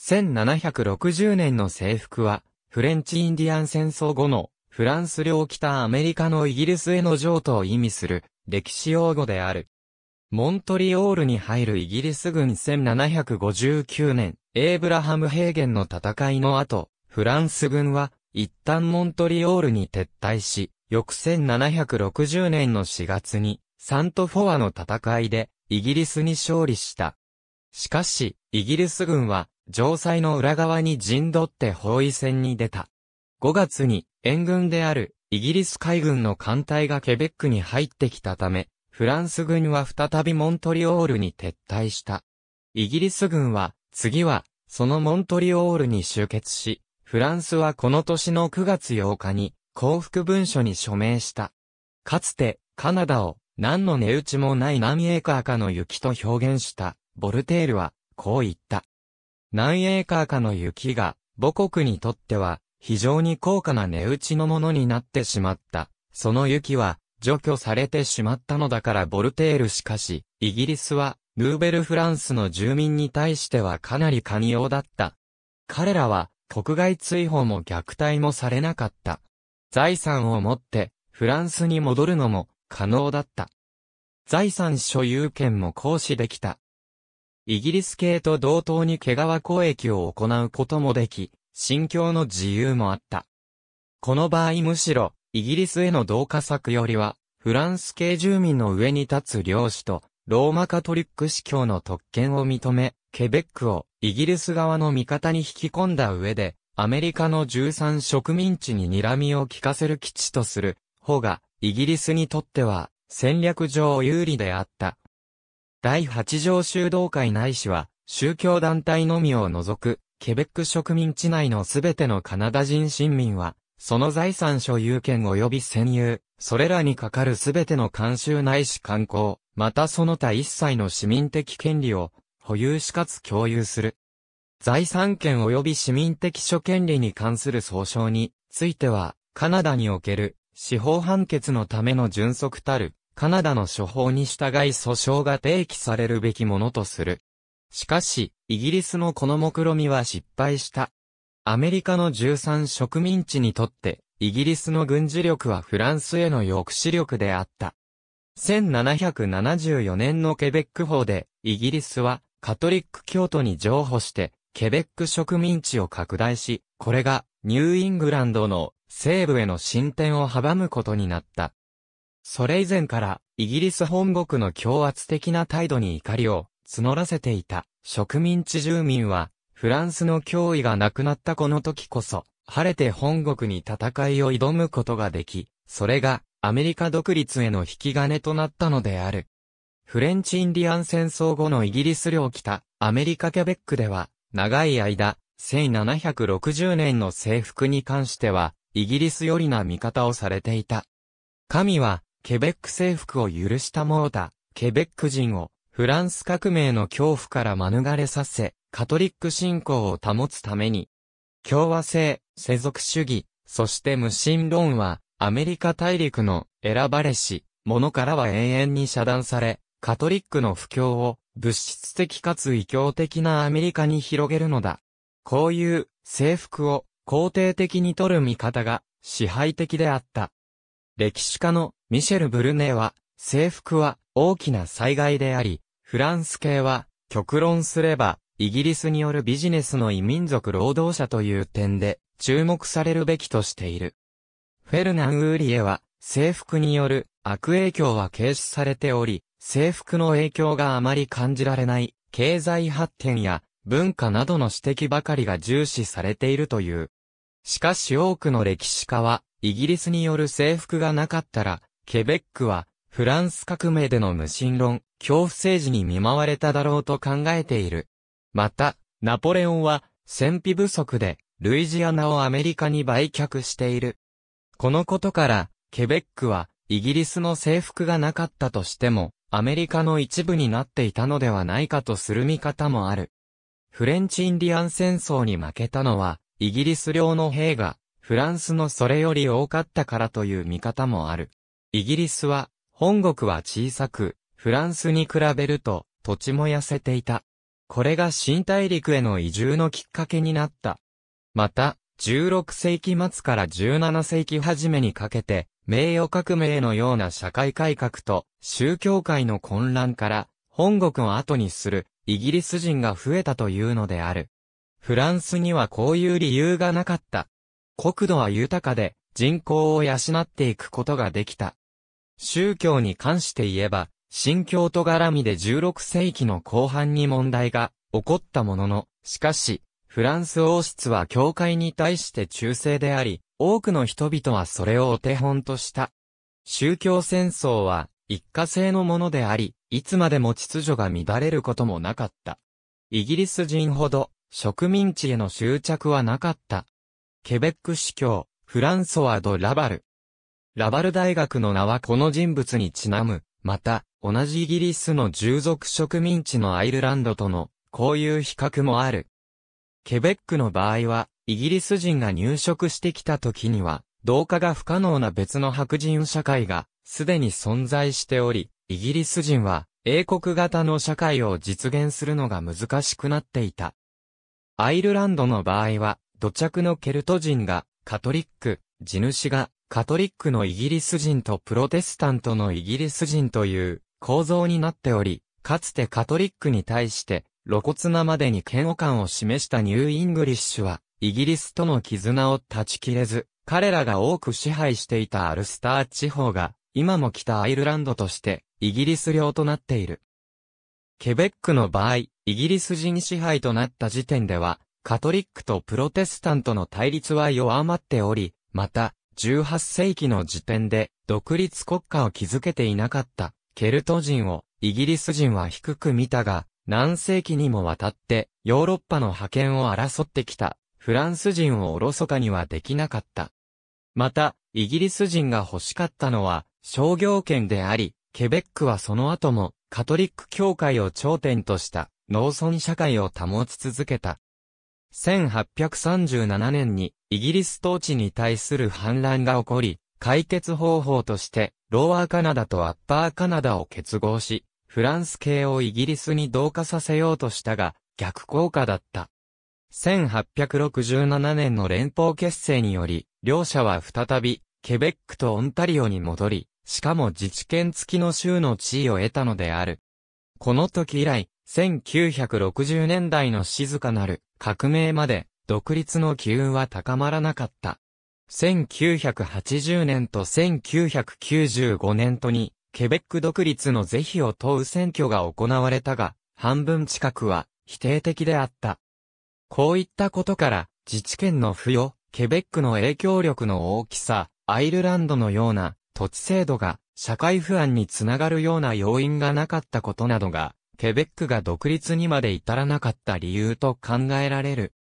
1760年の征服は、フレンチ・インディアン戦争後の、フランス領北アメリカのイギリスへの譲渡を意味する、歴史用語である。モントリオールに入るイギリス軍1759年、エーブラハム平原の戦いの後、フランス軍は、一旦モントリオールに撤退し、翌1760年の4月に、サントフォアの戦いで、イギリスに勝利した。しかし、イギリス軍は、城塞の裏側に陣取って包囲戦に出た。5月に援軍であるイギリス海軍の艦隊がケベックに入ってきたため、フランス軍は再びモントリオールに撤退した。イギリス軍は次はそのモントリオールに集結し、フランスはこの年の9月8日に降伏文書に署名した。かつてカナダを何の値打ちもない何エーカーかの雪と表現したボルテールはこう言った。何エーカーかの雪が、母国にとっては、非常に高価な値打ちのものになってしまった。その雪は、除去されてしまったのだからボルテールしかし、イギリスは、ヌーベルフランスの住民に対してはかなり寛容だった。彼らは、国外追放も虐待もされなかった。財産を持って、フランスに戻るのも、可能だった。財産所有権も行使できた。イギリス系と同等に毛皮交易を行うこともでき、心境の自由もあった。この場合むしろ、イギリスへの同化策よりは、フランス系住民の上に立つ領主と、ローマカトリック司教の特権を認め、ケベックをイギリス側の味方に引き込んだ上で、アメリカの13植民地に睨みを利かせる基地とする方が、イギリスにとっては戦略上有利であった。第8条修道会内市は、宗教団体のみを除く、ケベック植民地内のすべてのカナダ人市民は、その財産所有権及び占有、それらにかかるすべての慣習内市観光、またその他一切の市民的権利を保有しかつ共有する。財産権及び市民的諸権利に関する総称については、カナダにおける司法判決のための純則たるカナダの処方に従い訴訟が提起されるべきものとする。しかし、イギリスのこの目論みは失敗した。アメリカの13植民地にとって、イギリスの軍事力はフランスへの抑止力であった。1774年のケベック法で、イギリスはカトリック教徒に譲歩して、ケベック植民地を拡大し、これがニューイングランドの西部への進展を阻むことになった。それ以前から、イギリス本国の強圧的な態度に怒りを募らせていた植民地住民は、フランスの脅威がなくなったこの時こそ、晴れて本国に戦いを挑むことができ、それがアメリカ独立への引き金となったのである。フレンチインディアン戦争後のイギリス領北、アメリカケベックでは、長い間、1760年の征服に関しては、イギリスよりな見方をされていた。神は、ケベック征服を許したモータ、ケベック人をフランス革命の恐怖から免れさせ、カトリック信仰を保つために、共和制、世俗主義、そして無神論は、アメリカ大陸の選ばれし、者からは永遠に遮断され、カトリックの不況を物質的かつ異教的なアメリカに広げるのだ。こういう征服を肯定的に取る見方が支配的であった。歴史家のミシェル・ブルネは、制服は大きな災害であり、フランス系は、極論すれば、イギリスによるビジネスの異民族労働者という点で、注目されるべきとしている。フェルナン・ウーリエは、制服による悪影響は軽視されており、制服の影響があまり感じられない、経済発展や文化などの指摘ばかりが重視されているという。しかし多くの歴史家は、イギリスによる征服がなかったら、ケベックは、フランス革命での無心論、恐怖政治に見舞われただろうと考えている。また、ナポレオンは、戦費不足で、ルイジアナをアメリカに売却している。このことから、ケベックは、イギリスの征服がなかったとしても、アメリカの一部になっていたのではないかとする見方もある。フレンチインディアン戦争に負けたのは、イギリス領の兵がフランスのそれより多かったからという見方もある。イギリスは、本国は小さく、フランスに比べると土地も痩せていた。これが新大陸への移住のきっかけになった。また、16世紀末から17世紀初めにかけて、名誉革命のような社会改革と宗教界の混乱から、本国を後にするイギリス人が増えたというのである。フランスにはこういう理由がなかった。国土は豊かで人口を養っていくことができた。宗教に関して言えば、新教徒絡みで16世紀の後半に問題が起こったものの、しかし、フランス王室は教会に対して忠誠であり、多くの人々はそれをお手本とした。宗教戦争は一過性のものであり、いつまでも秩序が乱れることもなかった。イギリス人ほど植民地への執着はなかったケベック司教、フランソワ・ド・ラバル。ラバル大学の名はこの人物にちなむ。また、同じイギリスの従属植民地のアイルランドとの、こういう比較もある。ケベックの場合は、イギリス人が入植してきた時には、同化が不可能な別の白人社会が、すでに存在しており、イギリス人は、英国型の社会を実現するのが難しくなっていた。アイルランドの場合は、土着のケルト人が、カトリック、地主が、カトリックのイギリス人とプロテスタントのイギリス人という構造になっており、かつてカトリックに対して、露骨なまでに嫌悪感を示したニューイングリッシュは、イギリスとの絆を断ち切れず、彼らが多く支配していたアルスター地方が、今も北アイルランドとして、イギリス領となっている。ケベックの場合、イギリス人支配となった時点では、カトリックとプロテスタントの対立は弱まっており、また、18世紀の時点で独立国家を築けていなかったケルト人をイギリス人は低く見たが、何世紀にもわたってヨーロッパの覇権を争ってきたフランス人をおろそかにはできなかった。また、イギリス人が欲しかったのは商業圏であり、ケベックはその後もカトリック教会を頂点とした農村社会を保ち続けた。1837年にイギリス統治に対する反乱が起こり、解決方法として、ローアーカナダとアッパーカナダを結合し、フランス系をイギリスに同化させようとしたが、逆効果だった。1867年の連邦結成により、両者は再び、ケベックとオンタリオに戻り、しかも自治権付きの州の地位を得たのである。この時以来、1960年代の静かなる革命まで独立の機運は高まらなかった。1980年と1995年とに、ケベック独立の是非を問う選挙が行われたが、半分近くは否定的であった。こういったことから、自治権の付与、ケベックの影響力の大きさ、アイルランドのような土地制度が社会不安につながるような要因がなかったことなどがケベックが独立にまで至らなかった理由と考えられる。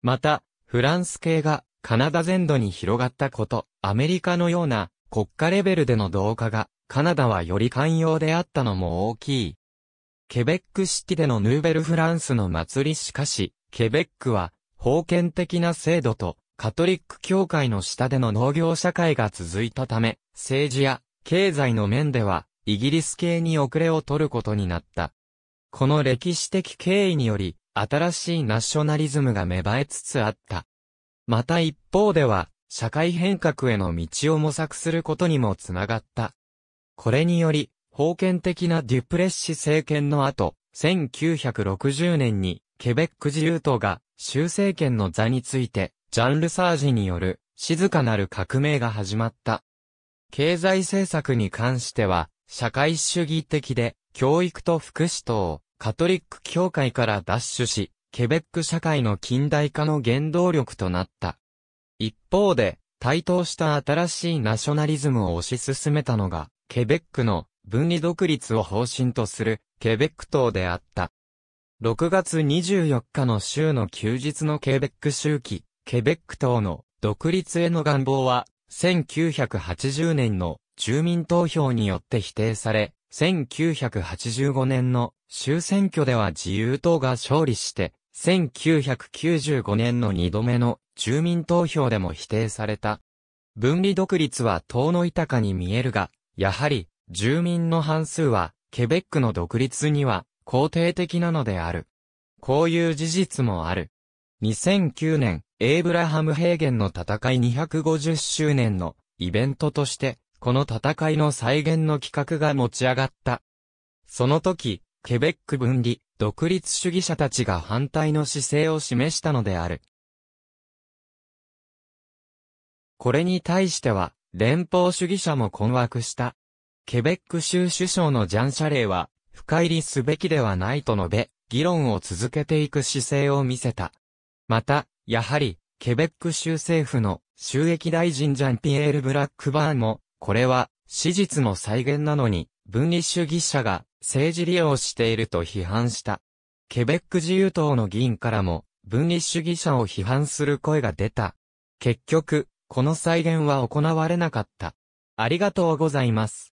また、フランス系がカナダ全土に広がったこと、アメリカのような国家レベルでの同化が、カナダはより寛容であったのも大きい。ケベックシティでのヌーベルフランスの祭りしかし、ケベックは、封建的な制度と、カトリック教会の下での農業社会が続いたため、政治や経済の面では、イギリス系に遅れを取ることになった。この歴史的経緯により、新しいナショナリズムが芽生えつつあった。また一方では、社会変革への道を模索することにもつながった。これにより、封建的なデュプレッシ政権の後、1960年に、ケベック自由党が、州政権の座について、ジャンルサージによる、静かなる革命が始まった。経済政策に関しては、社会主義的で、教育と福祉等、カトリック教会から脱手し、ケベック社会の近代化の原動力となった。一方で、台頭した新しいナショナリズムを推し進めたのが、ケベックの分離独立を方針とする、ケベック島であった。6月24日の州の休日のケベック周期、ケベック島の独立への願望は、1980年の住民投票によって否定され、1985年の州選挙では自由党が勝利して、1995年の2度目の住民投票でも否定された。分離独立は党の豊かに見えるが、やはり住民の半数はケベックの独立には肯定的なのである。こういう事実もある。2009年、エイブラハム・平原の戦い250周年のイベントとして、この戦いの再現の企画が持ち上がった。その時、ケベック分離、独立主義者たちが反対の姿勢を示したのである。これに対しては、連邦主義者も困惑した。ケベック州首相のジャン・シャレーは、深入りすべきではないと述べ、議論を続けていく姿勢を見せた。また、やはり、ケベック州政府の収益大臣ジャンピエール・ブラックバーンも、これは、史実の再現なのに、分離主義者が政治利用していると批判した。ケベック自由党の議員からも、分離主義者を批判する声が出た。結局、この再現は行われなかった。ありがとうございます。